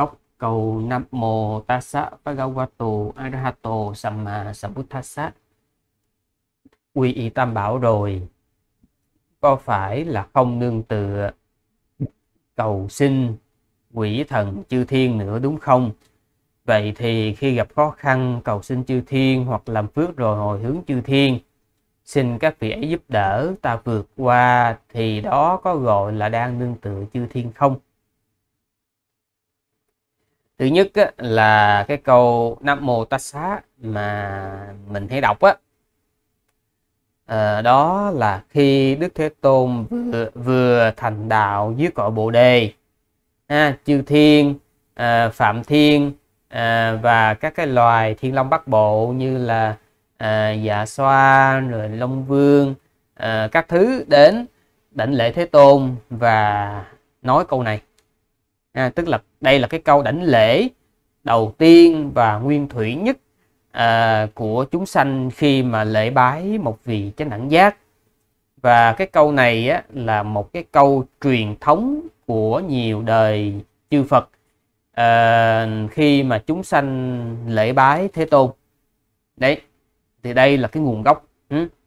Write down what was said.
gốc cầu Nam Mô Tassa Bhagavato Arahato Samma Sambuddhassa quy y tam bảo rồi có phải là không nương tựa cầu xin quỷ thần chư thiên nữa đúng không vậy thì khi gặp khó khăn cầu xin chư thiên hoặc làm phước rồi hồi hướng chư thiên xin các vị ấy giúp đỡ ta vượt qua thì đó có gọi là đang nương tựa chư thiên không thứ nhất á, là cái câu nam mô tát xá mà mình thấy đọc á à, đó là khi đức thế tôn vừa, vừa thành đạo dưới cõi bồ đề ha, chư thiên à, phạm thiên à, và các cái loài thiên long bắc bộ như là à, dạ xoa rồi long vương à, các thứ đến đảnh lễ thế tôn và nói câu này à, tức là đây là cái câu đảnh lễ đầu tiên và nguyên thủy nhất à, của chúng sanh khi mà lễ bái một vị chánh đẳng giác và cái câu này á, là một cái câu truyền thống của nhiều đời chư Phật à, khi mà chúng sanh lễ bái Thế Tôn đấy thì đây là cái nguồn gốc ừ.